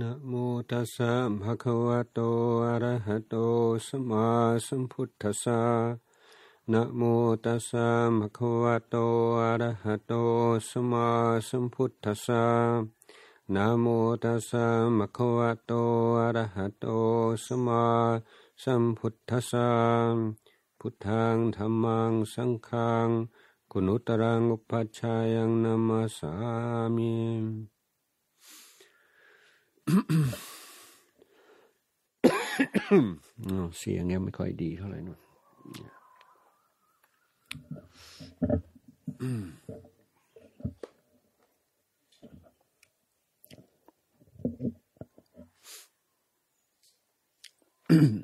นะโมตัสสะภะคะวะโตอะระหะโตสัมมาสัมพุทธัสสะนะโมตัสสะภะคะวะโตอะระหะโตสัมมาสัมพุทธัสสะนะโมตัสสะภะคะวะโตอะระหะโตสัมมาสัมพุทธัสสะ พุทธังธัมมังสังฆังคุณุตรังอุปัชฌายังนามาสามิเสียงเี้ยไม่ค่อยดีเท่าไหร่นู่นอืม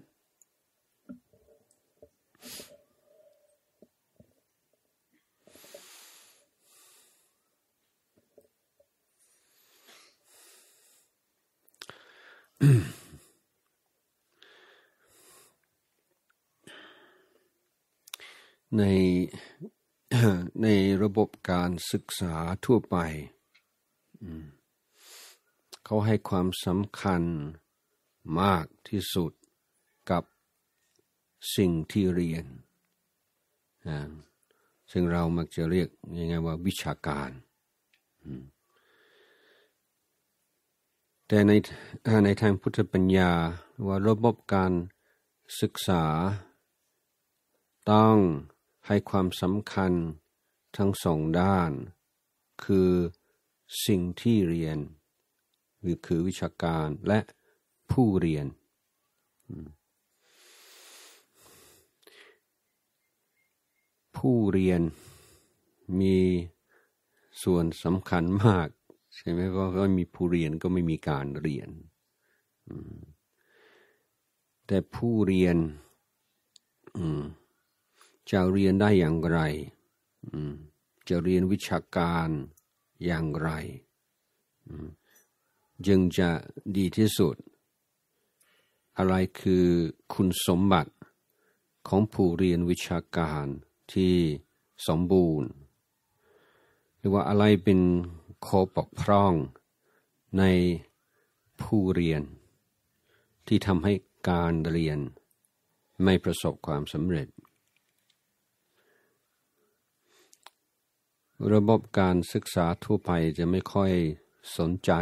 ในในระบบการศึกษาทั่วไปเขาให้ความสำคัญมากที่สุดกับสิ่งที่เรียนซึ่งเรามักจะเรียกยังไงว่า วิชาการแต่ในในทางพุทธปัญญาว่าระบบการศึกษา ต้องให้ความสำคัญทั้งสองด้าน คือสิ่งที่เรียน หรือคือวิชาการและผู้เรียน ผู้เรียนมีส่วนสำคัญมากใช่ไหมเพราะไม่มีผู้เรียนก็ไม่มีการเรียน แต่ผู้เรียนจะเรียนได้อย่างไรจะเรียนวิชาการอย่างไรจึงจะดีที่สุด อะไรคือคุณสมบัติของผู้เรียนวิชาการที่สมบูรณ์ หรือว่าอะไรเป็นโคปบกพร่องในผู้เรียน ที่ทำให้การเรียน ไม่ประสบความสำเร็จ ระบบการศึกษาทั่วไปจะไม่ค่อยสนใจ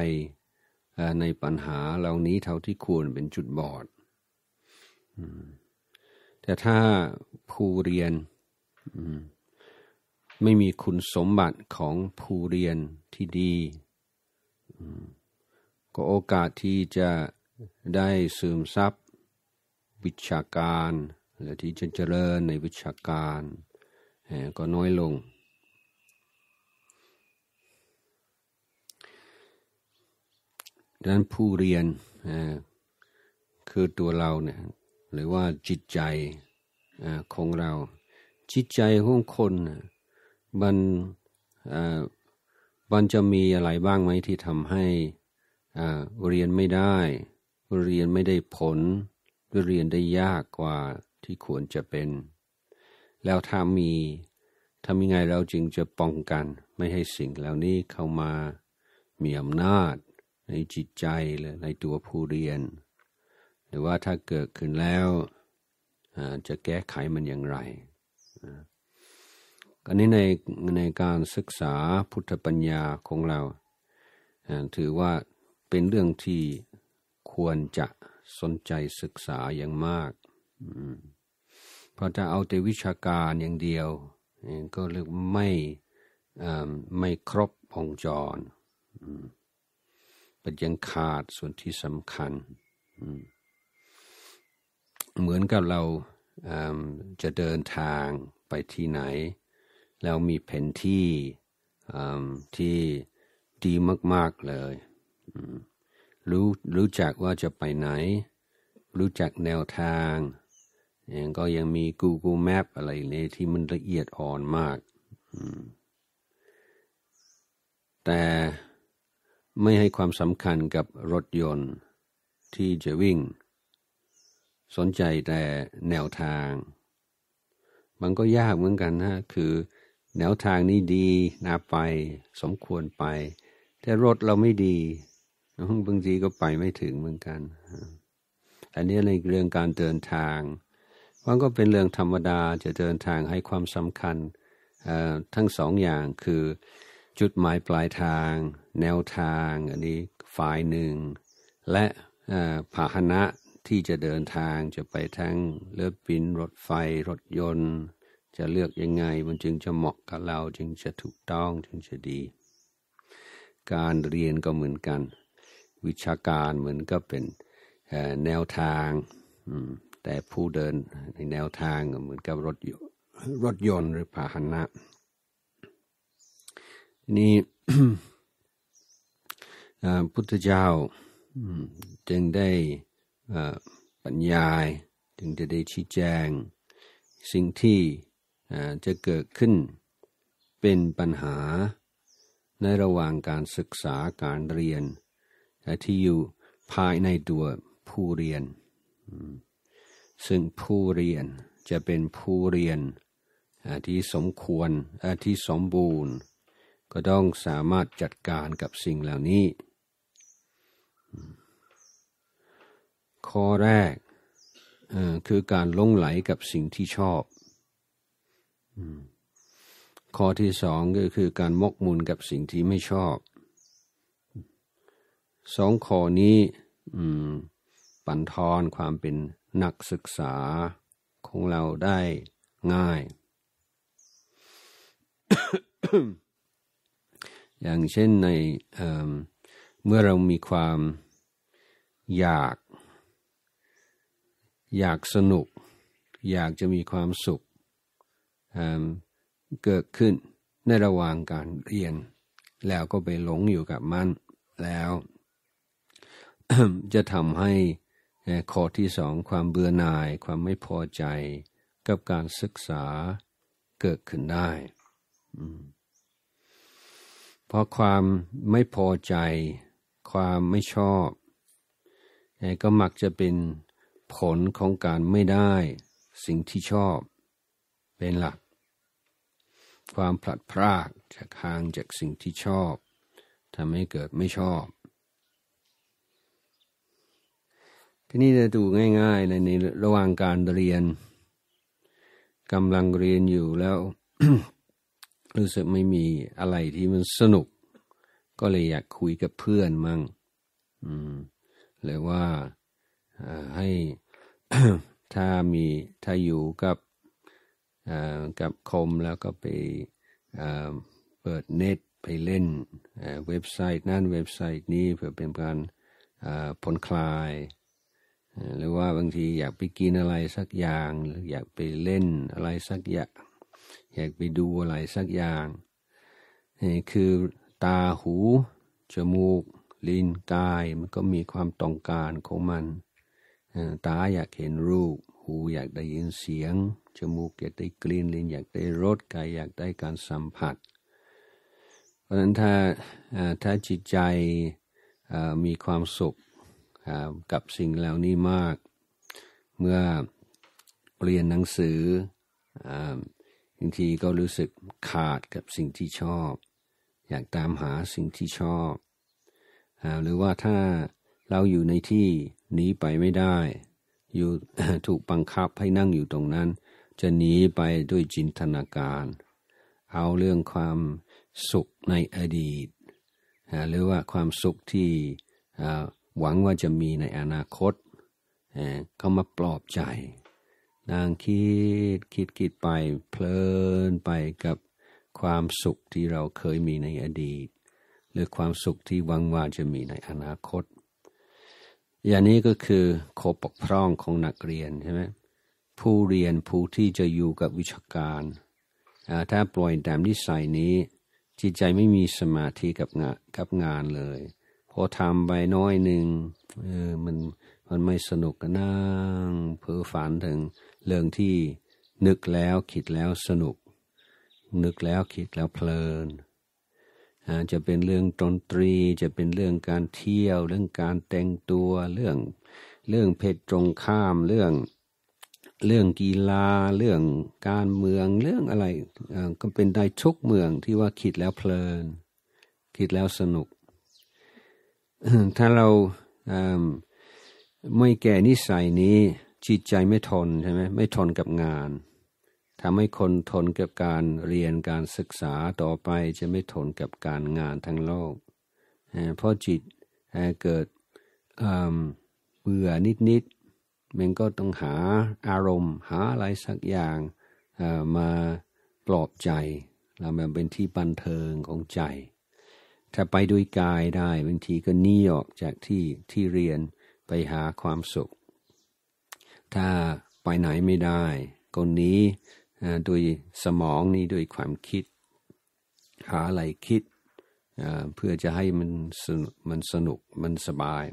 ในปัญหาเหล่านี้เท่าที่ควรเป็นจุดบอด แต่ถ้าผู้เรียนไม่มีคุณสมบัติของผู้เรียนที่ดี ก็โอกาสที่จะได้ซึมซับวิชาการหรือที่จะเจริญในวิชาการก็น้อยลง ดังนั้นผู้เรียนคือตัวเราเนี่ยหรือว่าจิตใจของเราจิตใจของคนนะมันมันจะมีอะไรบ้างไหมที่ทำให้เรียนไม่ได้ เรียนไม่ได้ผลหรือเรียนได้ยากกว่าที่ควรจะเป็น แล้วถ้ามีทำยังไงเราจึงจะป้องกัน ไม่ให้สิ่งเหล่านี้เข้ามา มีอำนาจในจิตใจและในตัวผู้เรียน หรือว่าถ้าเกิดขึ้นแล้ว จะแก้ไขมันอย่างไรอันนี้ในในการศึกษาพุทธปัญญาของเรา ถือว่าเป็นเรื่องที่ควรจะสนใจศึกษาอย่างมาก เพราะถ้าเอาแต่วิชาการอย่างเดียว ก็เรียกไม่ไม่ครบองจรแันยังขาดส่วนที่สำคัญ เหมือนกับเราจะเดินทางไปที่ไหนแล้วมีแผนที่ที่ดีมากๆเลยรู้รู้จักว่าจะไปไหน รู้จักแนวทางยังก็ยังมี Google Map อะไรเียที่มันละเอียดอ่อนมาก แต่ไม่ให้ความสำคัญกับรถยนต์ที่จะวิ่งสนใจแต่แนวทาง มันก็ยากเหมือนกันนะคือแนวทางนี้ดีนาไปสมควรไป แต่รถเราไม่ดีบางทีก็ไปไม่ถึงเหมือนกัน อันนี้ในเรื่องการเดินทางมันก็เป็นเรื่องธรรมดาจะเดินทางให้ความสำคัญทั้งสองอย่างคือ จุดหมายปลายทาง แนวทางอันนี้ฝ่ายหนึ่งและผาหนะที่จะเดินทางจะไปทั้งเรือบินรถไฟรถยนต์จะเลือกยังไงมันจึงจะเหมาะกับเราจึงจะถูกต้องจึงจะดี การเรียนก็เหมือนกัน วิชาการเหมือนก็เป็นแนวทาง แต่ผู้เดินในแนวทางเหมือนกับรถรถยนต์หรือพาหนะ นี่พุทธเจ้าจึงได้ปัญญายจึงจะได้ชี้แจงสิ่งที่จะเกิดขึ้นเป็นปัญหาในระหว่างการศึกษาการเรียนที่อยู่ภายในตัวผู้เรียน ซึ่งผู้เรียนจะเป็นผู้เรียนที่สมควรที่สมบูรณ์ ก็ต้องสามารถจัดการกับสิ่งเหล่านี้ข้อแรกคือการลงไหลกับสิ่งที่ชอบข้อที่สองก็คือการมกมุนกับสิ่งที่ไม่ชอบ สองข้อนี้ปันทอนความเป็นนักศึกษา ของเราได้ง่าย อย่างเช่นในเเมื่อเรามีความ อยาก อยากสนุก อยากจะมีความสุขเกิดขึ้นในระหว่างการเรียน แล้วก็ไปหลงอยู่กับมันแล้ว จะทำให้ข้อที่สองความเบื่อหน่าย ความไม่พอใจกับการศึกษาเกิดขึ้นได้เพราะความไม่พอใจความไม่ชอบ ก็มักจะเป็นผลของการไม่ได้สิ่งที่ชอบ เป็นหลักความพลัดพรากจากทางจากสิ่งที่ชอบทำให้เกิดไม่ชอบ ทีนี้จะดูง่ายๆเลยในระหว่างการเรียนกำลังเรียนอยู่แล้วรู้สึกไม่มีอะไรที่มันสนุก ก็เลยอยากคุยกับเพื่อนมั่งหรือว่าให้ถ้ามีถ้าอยู่กับกับคมแล้วก็ไปเปิดเน็ตไปเล่น เว็บไซต์ นั่นเว็บไซต์นี้เพื่อเป็นการผ่อนคลาย หรือว่าบางทีอยากไปกินอะไรสักอย่างหรืออยากไปเล่น อะไรสักอย่าง อยากไปดูอะไรสักอย่างนี่คือตาหูจมูกลิ้นกายมันก็มีความต้องการของมันตาอยากเห็นรูปหูอยากได้ยินเสียงจมูกอยากได้กลิ่นลิ้นอยากได้รสกายอยากได้การสัมผัส เพราะฉะนั้นถ้าถ้าจิตใจมีความสุขกับสิ่งเหล่านี้มาก เมื่อเรียนหนังสือบางทีก็รู้สึกขาดกับสิ่งที่ชอบ อยากตามหาสิ่งที่ชอบ หรือว่าถ้าเราอยู่ในที่หนีไปไม่ได้ อยู่ถูกบังคับให้นั่งอยู่ตรงนั้นจะหนีไปด้วยจินตนาการเอาเรื่องความสุขในอดีตหรือว่าความสุขที่หวังว่าจะมีในอนาคตเขามาปลอบใจนางคิดคิดคิดไปเพลินไปกับความสุขที่เราเคยมีในอดีต หรือความสุขที่หวังว่าจะมีในอนาคต อย่างนี้ก็คือโคปกพร่องของนักเรียนใช่ไหมผู้เรียนผู้ที่จะอยู่กับวิชาการ ถ้าปล่อยตามนิสัยนี้ จิตใจไม่มีสมาธิกับงานกับงานเลยพอทำไปน้อยหนึ่งเออมันมันไม่สนุกก็นั่งเพ้อฝันถึงเรื่องที่นึกแล้วคิดแล้วสนุก นึกแล้วคิดแล้วเพลินจะเป็นเรื่องดนตรีจะเป็นเรื่องการเที่ยวเรื่องการแต่งตัวเรื่องเรื่องเพศตรงข้ามเรื่องเรื่องกีฬาเรื่องการเมืองเรื่องอะไร ก็เป็นได้ทุกเมืองที่ว่าคิดแล้วเพลิน คิดแล้วสนุก ถ้าเราไม่แก่นิสัยนี้ จิตใจไม่ทนใช่ไหมไม่ทนกับงานทำให้คนทนกับการเรียนการศึกษาต่อไปจะไม่ทนกับการงานทั้งโลกเพราะจิตเกิดเบื่อนิดๆมันก็ต้องหาอารมณ์ หาอะไรสักอย่างมาปลอบใจแล้วมันเป็นที่บันเทิงของใจ ถ้าไปด้วยกายได้บางทีก็นี่ออกจากที่ที่เรียนไปหาความสุข ถ้าไปไหนไม่ได้ก็นี้้วยสมองนี้ด้วยความคิด หาอะไรคิดเพื่อจะให้มันมันสนุกมันสบาย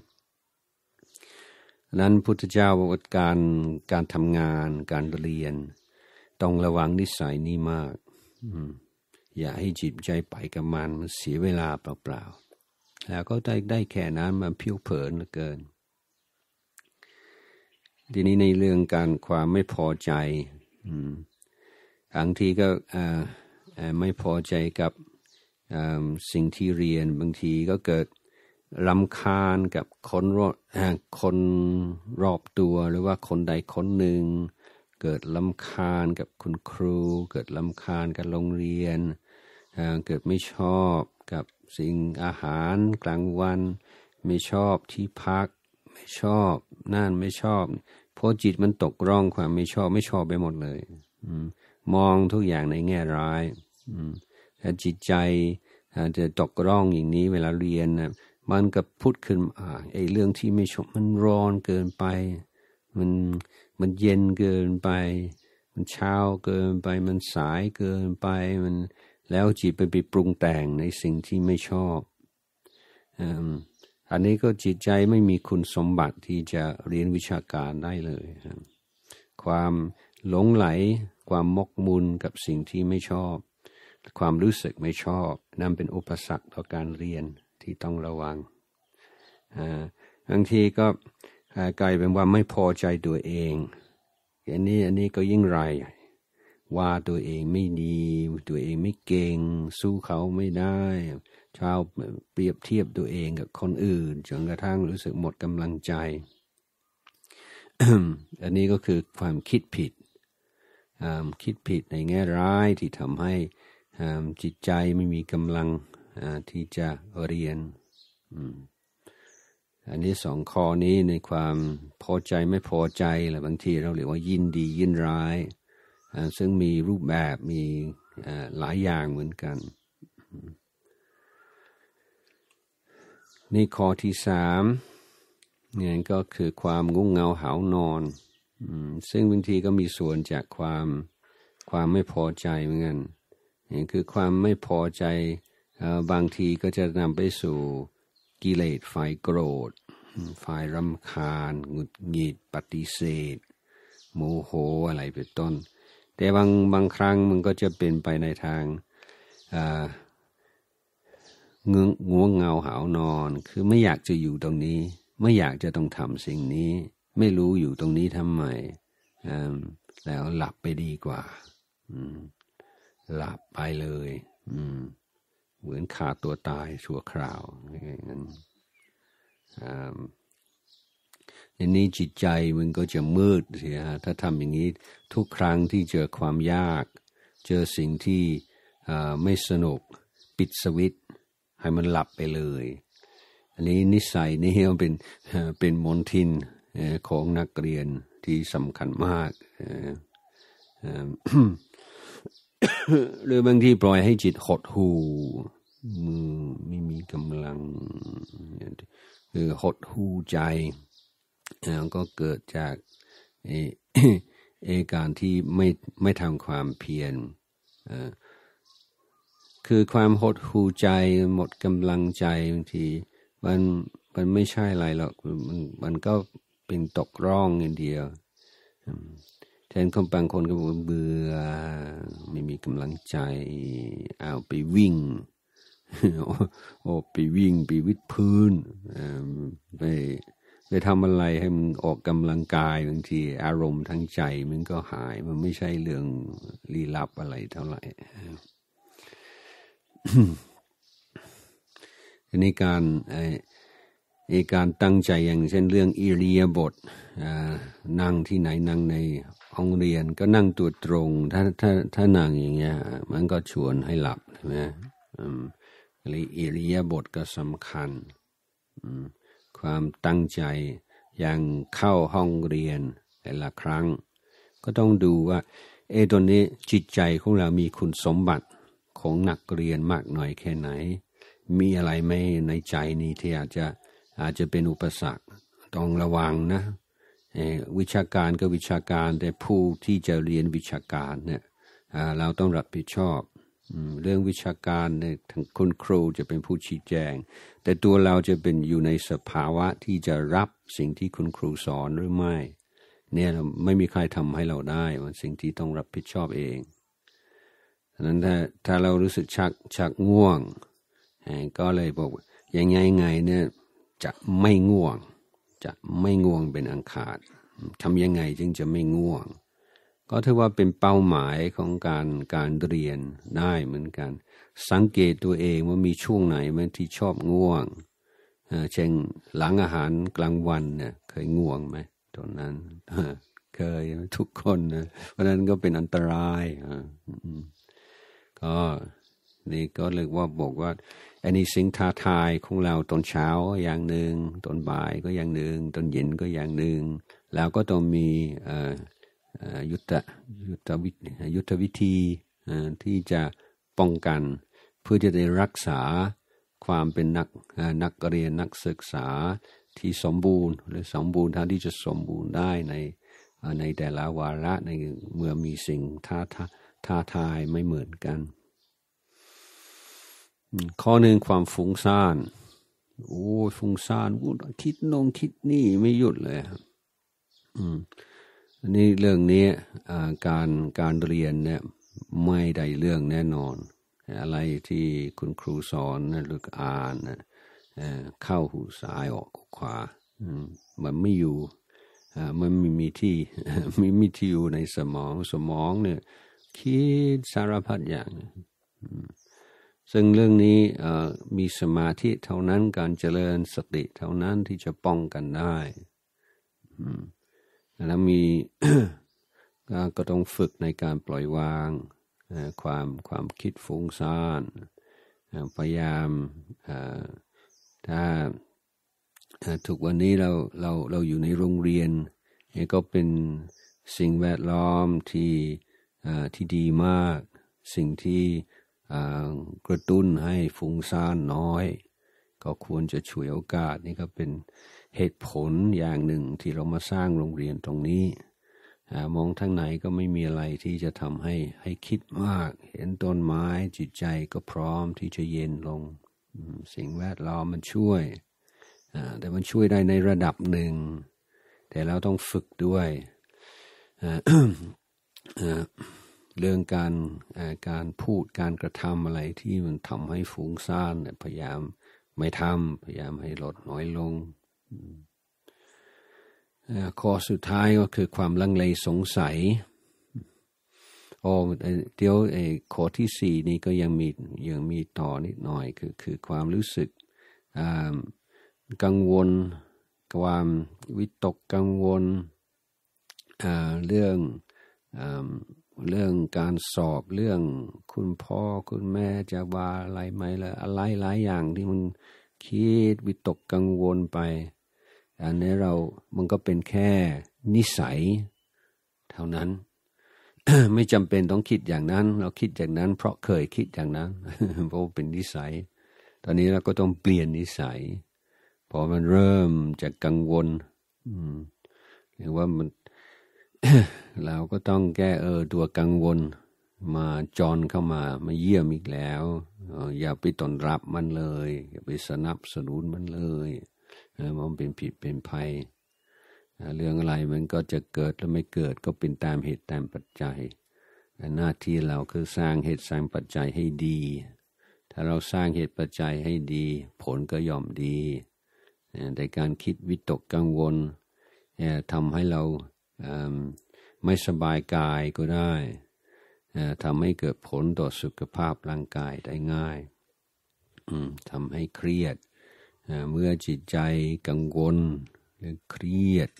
นั้นพุทธเจ้าบอกว่าการการทำงาน การเรียน ต้องระวังนิสัยนี้มากอย่าให้จิตใจไปกับมันมันเสียเวลาเปล่าๆ แล้วก็ได้ได้แค่นั้นมันเพี้ยวเผินเหลือเกิน ทีนี้ในเรื่องการความไม่พอใจบางทีก็ไม่พอใจกับสิ่งที่เรียนบางทีก็เกิดรำคาญกับคนรอบคนรอบตัวหรือว่าคนใดคนหนึ่ง เกิดลำคาญกับคุณครู เกิดลำคาญกับโรงเรียนเกิดไม่ชอบกับสิ่งอาหารกลางวัน ไม่ชอบที่พักไม่ชอบนั่นไม่ชอบ เพราะจิตมันตกร่องความไม่ชอบ ไม่ชอบไปหมดเลยมองทุกอย่างในแง่ร้ายถ้าจิตใจจะตกร่องอย่างนี้เวลาเรียนนะมันก็พูดขึ้นมาไอ้เรื่องที่ไม่ชอบมันร้อนเกินไปมันมันเย็นเกินไป มันเช้าเกินไป มันสายเกินไป มันแล้วจิตไปไปปรุงแต่งในสิ่งที่ไม่ชอบ อันนี้ก็จิตใจไม่มีคุณสมบัติที่จะเรียนวิชาการได้เลย ความหลงไหลความมกมุนกับสิ่งที่ไม่ชอบ ความรู้สึกไม่ชอบนั่นเป็นอุปสรรคต่อการเรียนที่ต้องระวังบางทีก็กลายเป็นว่าไม่พอใจตัวเอง อันนี้ อันนี้ก็ยิ่งไรว่าตัวเองไม่ดี ตัวเองไม่เก่ง สู้เขาไม่ได้ชาวเปรียบเทียบตัวเองกับคนอื่นจนกระทั่งรู้สึกหมดกำลังใจ อันนี้ก็คือความคิดผิด คิดผิดในแง่ร้ายที่ทำให้จิตใจไม่มีกำลังที่จะเรียน อันนี้สองข้อนี้ในความพอใจไม่พอใจหรือบางทีเราเรียกว่ายินดียินร้าย ซึ่งมีรูปแบบมีหลายอย่างเหมือนกัน นี่ข้อที่สามนี่ก็คือความงุ้งเงาหานอนซึ่งบางทีก็มีส่วนจากความความไม่พอใจเหมือนกัน นี่คือความไม่พอใจบางทีก็จะนำไปสู่กิเลสฝ่ายโกรธฝ่ายรำคาญหงุดหงิดปฏิเสธ โมโหอะไรเป็นต้น แต่บางบางครั้งมันก็จะเป็นไปในทางเงื้องวเงาหาวนอน คือไม่อยากจะอยู่ตรงนี้ ไม่อยากจะต้องทำสิ่งนี้ ไม่รู้อยู่ตรงนี้ทำไมแล้วหลับไปดีกว่าหลับไปเลย อืมเหมือนขาดตัวตายชั่วคราว อย่างนั้นอันนี้จิตใจมันก็จะมืดเสียถ้าทำอย่างนี้ทุกครั้งที่เจอความยาก เจอสิ่งที่ไม่สนุก ปิดสวิตให้มันหลับไปเลย อันนี้นิสัยนี่มันเป็นเป็นมนทิน ของนักเรียนที่สำคัญมากหรือบางทีปล่อยให้จิตหดหู่มือไม่มีกำลังคือหดหูใจแล้วก็เกิดจากเออการที่ไม่ไม่ทำความเพียรคือความหดหูใจหมดกำลังใจบางที มันมันไม่ใช่อะไรหรอกมันมันก็เป็นตกร่องอย่างเดียวแทนคนบางคนก็เบื่อไม่มีกำลังใจเอาไปวิ่งออกไปวิ่ง ไปวิดพื้นไปไปทำอะไรให้มันออกกำลังกายบางที อารมณ์ทางใจมันก็หาย มันไม่ใช่เรื่องลี้ลับอะไรเท่าไหร่ทีนี้การไอการตั้งใจอย่างเช่นเรื่องอิริยาบถนั่งที่ไหนนั่งในห้องเรียนก็นั่งตัวตรง ถ้าถ้าถ้านั่งอย่างเงี้ยมันก็ชวนให้หลับใช่ไหมหรืออิริยาบถก็สำคัญ ความตั้งใจ อย่างเข้าห้องเรียนแต่ละครั้ง ก็ต้องดูว่าเอตอนนี้จิตใจของเรามีคุณสมบัติของนักเรียนมากน้อยแค่ไหน มีอะไรไม่ในใจนี้ที่อาจจะอาจจะเป็นอุปสรรค ต้องระวังนะ วิชาการก็วิชาการ แต่ผู้ที่จะเรียนวิชาการเนี่ยเราต้องรับผิดชอบเรื่องวิชาการเนี่ยทางคุณครูจะเป็นผู้ชี้แจง แต่ตัวเราจะเป็นอยู่ในสภาวะที่จะรับสิ่งที่คุณครูสอนหรือไม่ เนี่ยไม่มีใครทำให้เราได้มันสิ่งที่ต้องรับผิดชอบเองฉะนั้นถ้าถ้าเรารู้สึกชักชักง่วงก็เลยบอกยังไงไงเนี่ย จะไม่ง่วง จะไม่ง่วงเป็นอังคารทำยังไงจึงจะไม่ง่วงก็ถือว่าเป็นเป้าหมายของการการเรียนได้เหมือนกัน สังเกตตัวเองว่ามีช่วงไหนไหมที่ชอบง่วงเช่นหลังอาหารกลางวันเนี่ยเคยง่วงไหมตอนนั้นเคย ทุกคนนะเพราะนั้นก็เป็นอันตรายก็นี่ก็เรียกว่าบอกว่าอันนี้สิ่งท้าทายของเราตอนเช้า อย่างหนึ่งตอนบ่ายก็อย่างหนึ่งตอนเย็นก็อย่างหนึ่งแล้วก็ต้องมียุทธยุทธวิยุทธวิธีที่จะป้องกัน เพื่อจะได้รักษาความเป็นนักนักเรียนนักศึกษาที่สมบูรณ์หรือสมบูรณ์เท่าที่จะสมบูรณ์ได้ใน ในแต่ละวาระในเมื่อมีสิ่งท้าท้าทายไม่เหมือนกัน ข้อหนึ่งความฟุ้งซ่าน โอ้ยฟุ้งซ่านคิดนงคิดนี่ไม่หยุดเลยอืมอันนี้เรื่องนี้การการเรียนเนี่ยไม่ได้เรื่องแน่นอน อะไรที่คุณครูสอนหรืออ่านเข้าหูซ้ายออกขวามันไม่อยู่มันไม่มีที่ไม่มีที่อยู่ในสมองสมอง เนี่ย คิดสารพัดอย่างซึ่งเรื่องนี้มีสมาธิเท่านั้นการเจริญสติเท่านั้นที่จะป้องกันได้ อืมแล้วมีก็ต้องฝึกในการปล่อยวางความความคิดฟุ้งซ่านพยายามถ้าถูกวันนี้เราเราเราอยู่ในโรงเรียนก็เป็นสิ่งแวดล้อมที่ที่ดีมาก สิ่งที่กระตุ้นให้ฟุ้งซ่านน้อย ก็ควรจะฉวยโอกาสนี่ก็เป็นเหตุผลอย่างหนึ่งที่เรามาสร้างโรงเรียนตรงนี้มองทางไหนก็ไม่มีอะไรที่จะทำให้ให้คิดมาก เห็นต้นไม้จิตใจก็พร้อมที่จะเย็นลง สิ่งแวดล้อม มันช่วยแต่มันช่วยได้ในระดับหนึ่ง แต่เราต้องฝึกด้วยเรื่องการการพูดการกระทำอะไรที่มันทำให้ฟุ้งซ่านพยายามไม่ทำพยายามให้ลดน้อยลงข้อสุดท้ายก็คือความลังเลสงสัยโอ้เดี๋ยวไอ้ข้อที่สี่นี่ก็ยังมียังมีต่อนิดหน่อยคือคือความรู้สึกกังวล ความวิตกกังวลเรื่องเรื่องการสอบ เรื่องคุณพ่อคุณแม่จะว่าอะไรไหมละอะไรหลายอย่างที่มันคิดวิตกกังวลไป อันนี้เรามันก็เป็นแค่นิสัย เท่านั้นไม่จำเป็นต้องคิดอย่างนั้น เราคิดอย่างนั้นเพราะเคยคิดอย่างนั้นเพราะเป็นนิสัยตอนนี้เราก็ต้องเปลี่ยนนิสัยพอมันเริ่มจะกังวลหรือว่ามันเราก็ต้องแก้เออตัวกังวลมาจอนเข้ามามาเยี่ยมอีกแล้ว อย่าไปตอนรับมันเลยอย่าไปสนับสนุนมันเลยมันเป็นผิดเป็นภัยเรื่องอะไรมันก็จะเกิดแล้วไม่เกิดก็เป็นตามเหตุตามปัจจัย หน้าที่เราคือสร้างเหตุสร้างปัจจัยให้ดี ถ้าเราสร้างเหตุปัจจัยให้ดี ผลก็ย่อมดีแต่การคิดวิตกกังวลทำให้เราไม่สบายกายก็ได้ทำให้เกิดผลต่อสุขภาพร่างกายได้ง่าย ทำให้เครียด เมื่อจิตใจกังวล หรือเครียด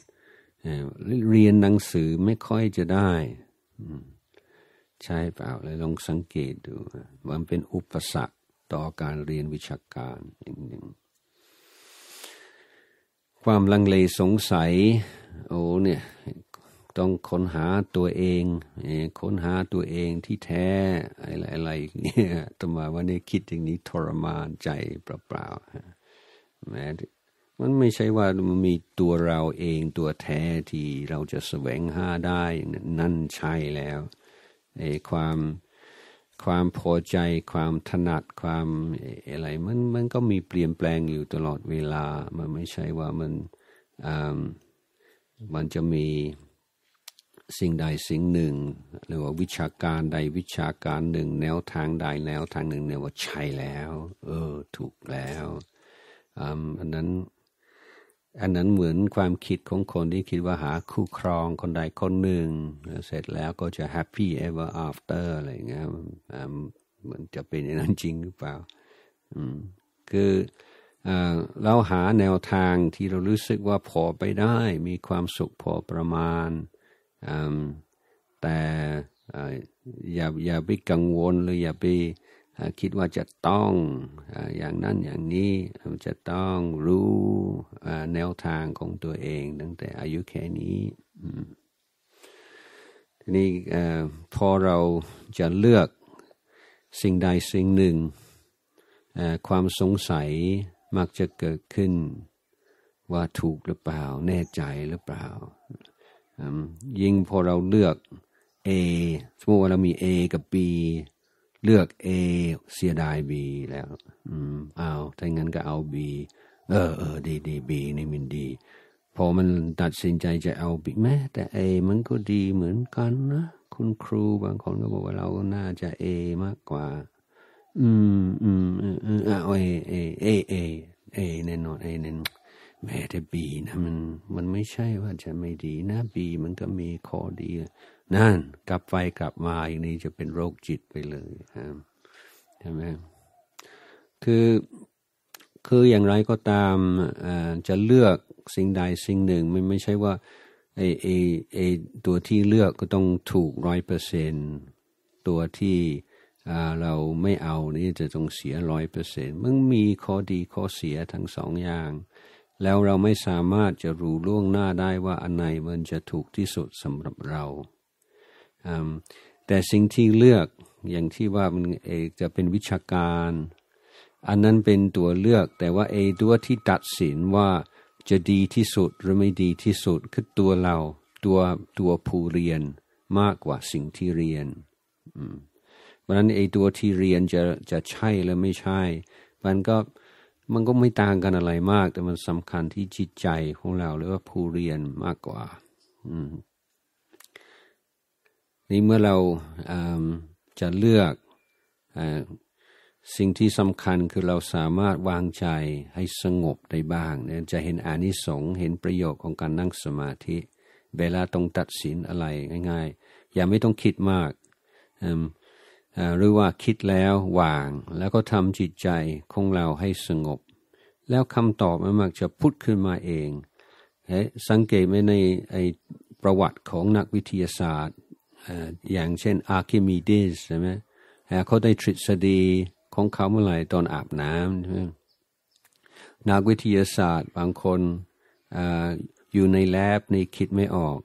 เรียนหนังสือไม่ค่อยจะได้ใช่เปล่าเลยลองสังเกตดูมันเป็นอุปสรรคต่อการเรียนวิชาการอย่างหนึ่ง ความลังเลสงสัย โอ้เนี่ยต้องค้นหาตัวเอง ค้นหาตัวเองที่แท้อะไรอะไรเนี่ยตมาวันนี้คิดอย่างนี้ ทรมานใจเปล่าๆ แม้ มันไม่ใช่ว่ามันมี ตัวเราเองตัวแท้ที่เราจะแสวงหาได้นั่นใช่แล้วไอ้ความความพอใจความถนัดความอะไร มันมันก็มีเปลี่ยนแปลงอยู่ตลอดเวลา มันไม่ใช่ว่ามันมันจะมีสิ่งใดสิ่งหนึ่ง หรือว่าวิชาการใดวิชาการหนึ่งแนวทางใดแนวทางหนึ่งเนี่ยว่าใช่แล้ว เออถูกแล้วอันนั้นอันนั้นเหมือนความคิดของคนที่คิดว่าหาคู่ครองคนใดคนหนึ่ง เสร็จแล้วก็จะแฮปปี้เอเวอร์อัฟเตอร์อะไรเงี้ยมันจะเป็นอย่างนั้นจริงหรือเปล่าืคือเราหาแนวทางที่เรารู้สึกว่าพอไปได้ มีความสุขพอประมาณแต่อย่าอย่าไปกังวล หรืออย่าไปคิดว่าจะต้องอย่างนั้นอย่างนี้จะต้องรู้แนวทางของตัวเอง ตั้งแต่อายุแค่นี้ทีนี้พอเราจะเลือกสิ่งใดสิ่งหนึ่ง ความสงสัยมักจะเกิดขึ้นว่าถูกหรือเปล่า แน่ใจหรือเปล่ายิ่งพอเราเลือก A สมมติว่าเรามี A กับ B เลือก A เสียดาย B แล้ว อืมเอาถ้างั้นก็เอา B เออเออดีดีบีนี่มันดี พอมันตัดสินใจจะเอาบีแม้แต่เอมันก็ดีเหมือนกันนะ คุณครูบางคนก็บอกว่าเราน่าจะเอมากกว่า อืมอืมอืมอ่าเอเอเอเอเอแน่นอนเอแน่นอนแม้แต่บีนะมันมันไม่ใช่ว่าจะไม่ดีนะบีมันก็มีข้อดีนั่นกลับไปกลับมาอย่างนี้จะเป็นโรคจิตไปเลยใช่ไหมคือคืออย่างไรก็ตามจะเลือกสิ่งใดสิ่งหนึ่งมันไม่ใช่ว่าไอไอไอตัวที่เลือกก็ต้องถูกร้อยเปอร์เซนตัวที่เราไม่เอานี่จะต้องเสียร้อยเปอร์เซนต์มันมีข้อดี ข้อเสียทั้งสองอย่างแล้วเราไม่สามารถจะรู้ล่วงหน้าได้ว่าอันไหนมันจะถูกที่สุดสำหรับเรา แต่สิ่งที่เลือกอย่างที่ว่ามันเอจะเป็นวิชาการ อันนั้นเป็นตัวเลือก แต่ว่าเอตัวที่ตัดสินว่าจะดีที่สุดหรือไม่ดีที่สุดคือตัวเราตัวตัวผู้เรียนมากกว่าสิ่งที่เรียนเพราะนั้นไอตัวที่เรียนจะจะใช่หรือไม่ใช่ มันก็มันก็ไม่ต่างกันอะไรมาก แต่มันสำคัญที่จิตใจของเรา หรือว่าผู้เรียนมากกว่าอนี่เมื่อเราจะเลือกสิ่งที่สำคัญคือเราสามารถวางใจให้สงบได้บ้างเนี่ยจะเห็นอานิสงส์เห็นประโยชน์ของการนั่งสมาธิ เวลาต้องตัดสินอะไรง่ายๆ อย่าไม่ต้องคิดมากหรือว่าคิดแล้ววางแล้วก็ทำจิตใจของเราให้สงบ แล้วคำตอบมันมักจะพุทธขึ้นมาเอง สังเกตไหมในไอประวัติของนักวิทยาศาสตร์ อย่างเช่นอาร์คิมีเดสใช่ไหมเขาได้ทฤษฎีของเขาเมื่อไหร่ตอนอาบน้ำใช่ไหมนักวิทยาศาสตร์บางคนออยู่ในแลบในคิดไม่ออก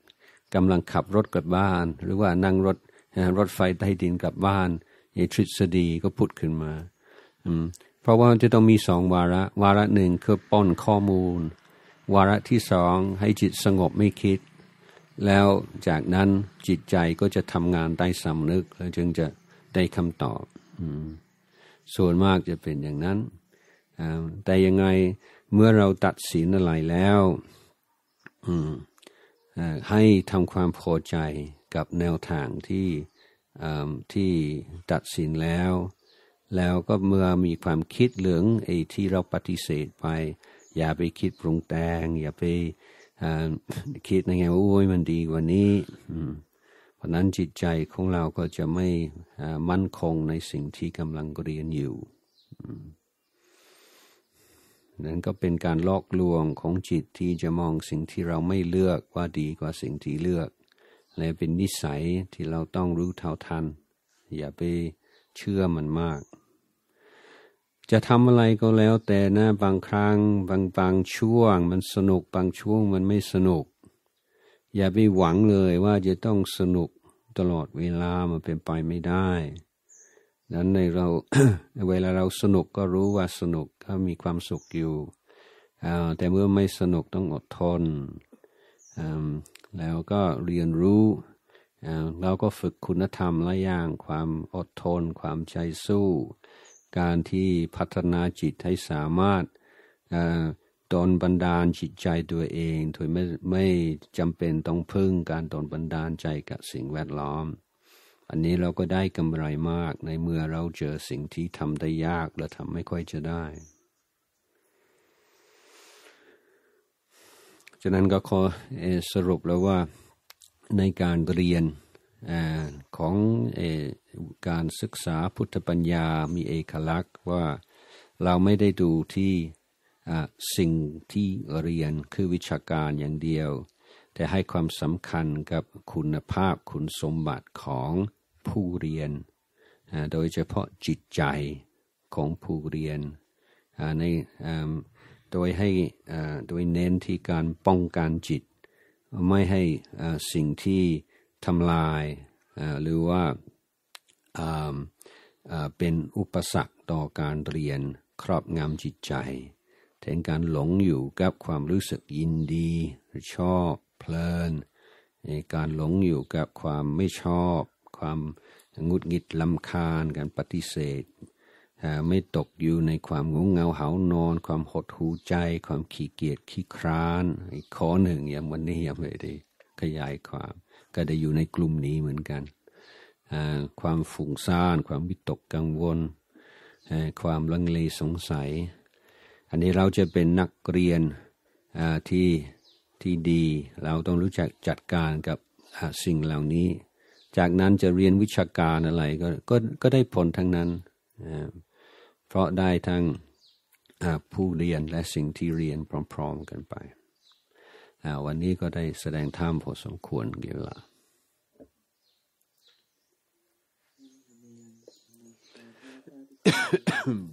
กำลังขับรถกลับบ้านหรือว่านั่งรถรถไฟใต้ดินกลับบ้านไอ้ทฤษฎีก็พุดขึ้นมา เพราะว่าจะต้องมีสองวาระ วาระหนึ่งคือป้อนข้อมูล วาระที่สองให้จิตสงบไม่คิด แล้วจากนั้นจิตใจก็จะทำงานใต้สำนึก แล้วจึงจะได้คำตอบ ส่วนมากจะเป็นอย่างนั้น แต่ยังไงเมื่อเราตัดสินอะไรแล้ว ให้ทำความพอใจกับแนวทางที่ที่ตัดสินแล้ว แล้วก็เมื่อมีความคิดเหลืองไอ้ที่เราปฏิเสธไป อย่าไปคิดปรุงแต่งอย่าไปคิดในแง่ว่าโอ้ยมันดีกว่านี้เพราะนั้นจิตใจของเราก็จะไม่มั่นคงในสิ่งที่กำลังเรียนอยู่นั้นก็เป็นการลอกลวงของจิตที่จะมองสิ่งที่เราไม่เลือกว่าดีกว่าสิ่งที่เลือกและเป็นนิสัยที่เราต้องรู้เท่าทันอย่าไปเชื่อมันมาก จะทำอะไรก็แล้วแต่นะบางครั้งบางบางช่วง มันสนุกบางช่วง มันไม่สนุก อย่าไปหวังเลยว่าจะต้องสนุกตลอดเวลามันเป็นไปไม่ได้ดังนั้นในเราเวลาเราสนุกก็รู้ว่าสนุกก็มีความสุขอยู่ แต่เมื่อไม่สนุกต้องอดทนแล้วก็เรียนรู้ เราก็ฝึกคุณธรรมหลายอย่าง ความอดทน ความใจสู้ การที่พัฒนาจิตให้สามารถตนบันดาลจิตใจตัวเองโดยไม่ไม่จำเป็นต้องพึ่งการตนบันดาลใจกับสิ่งแวดล้อม อันนี้เราก็ได้กำไรมาก ในเมื่อเราเจอสิ่งที่ทำได้ยากและทำไม่ค่อยจะได้ฉะนั้นก็ขอสรุปแล้วว่าในการเรียนอของอการศึกษาพุทธปัญญามีเอกลักษณ์ว่าเราไม่ได้ดูที่สิ่งที่เรียนคือวิชาการอย่างเดียว แต่ให้ความสำคัญกับคุณภาพคุณสมบัติของผู้เรียน โดยเฉพาะจิตใจของผู้เรียนในโดยให้โดยเน้นที่การป้องกันจิต ไม่ให้สิ่งที่ทำลายหรือว่าเป็นอุปสรรคต่อการเรียนครอบงำจิตใจ แทนการหลงอยู่กับความรู้สึกยินดี ชอบเพลิน การหลงอยู่กับความไม่ชอบความงุดงิดลำคาญการปฏิเสธไม่ตกอยู่ในความงงเงาเหานอน ความหดหูใจ ความขี้เกียจขี้คร้านข้อหนึ่งอย่างวันนี้ยางไมดีขยายความ ก็ได้อยู่ในกลุ่มนี้เหมือนกันความฝุ่งซ่านความวิตกกังวลความลังเลสงสัย อันนี้เราจะเป็นนักเรียนที่ที่ดีเราต้องรู้จักจัดการกับสิ่งเหล่านี้ จากนั้นจะเรียนวิชาการอะไรก็กก็ได้ผลทั้งนั้นเพราะได้ทั้งผู้เรียนและสิ่งที่เรียนพร้อมๆกันไป วันนี้ก็ได้แสดงธรรมพอสมควรเกี่ยวกับอืม